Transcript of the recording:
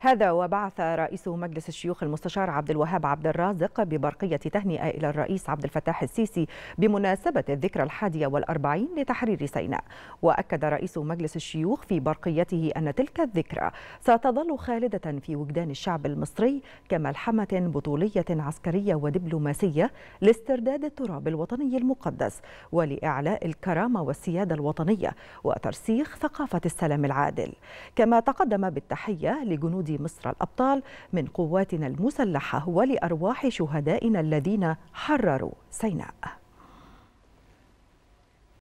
هذا وبعث رئيس مجلس الشيوخ المستشار عبد الوهاب عبد الرازق ببرقية تهنئة إلى الرئيس عبد الفتاح السيسي بمناسبة الذكرى الحادية والأربعين لتحرير سيناء وأكد رئيس مجلس الشيوخ في برقيته أن تلك الذكرى ستظل خالدة في وجدان الشعب المصري كملحمة بطولية عسكرية ودبلوماسية لاسترداد التراب الوطني المقدس ولإعلاء الكرامة والسيادة الوطنية وترسيخ ثقافة السلام العادل كما تقدم بالتحية لجنود جنود مصر الأبطال من قواتنا المسلحة ولأرواح شهدائنا الذين حرروا سيناء